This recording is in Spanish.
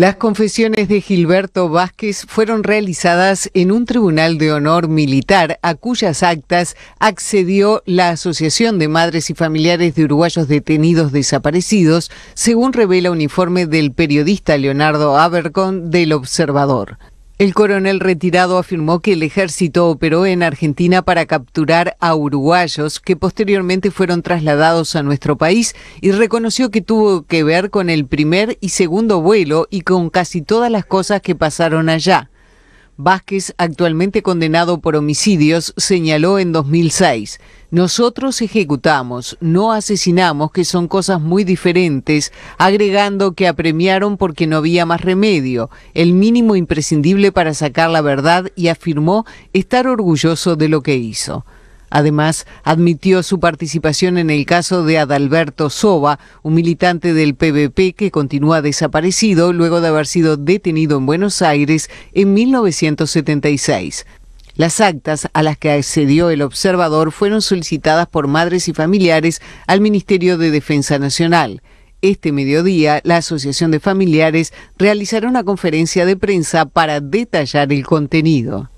Las confesiones de Gilberto Vázquez fueron realizadas en un tribunal de honor militar a cuyas actas accedió la Asociación de Madres y Familiares de Uruguayos Detenidos Desaparecidos, según revela un informe del periodista Leonardo Abercón del Observador. El coronel retirado afirmó que el ejército operó en Argentina para capturar a uruguayos que posteriormente fueron trasladados a nuestro país y reconoció que tuvo que ver con el primer y segundo vuelo y con casi todas las cosas que pasaron allá. Vázquez, actualmente condenado por homicidios, señaló en 2006, nosotros ejecutamos, no asesinamos, que son cosas muy diferentes, agregando que apremiaron porque no había más remedio, el mínimo imprescindible para sacar la verdad y afirmó estar orgulloso de lo que hizo. Además, admitió su participación en el caso de Adalberto Soba, un militante del PVP que continúa desaparecido luego de haber sido detenido en Buenos Aires en 1976. Las actas a las que accedió el observador fueron solicitadas por madres y familiares al Ministerio de Defensa Nacional. Este mediodía, la Asociación de Familiares realizará una conferencia de prensa para detallar el contenido.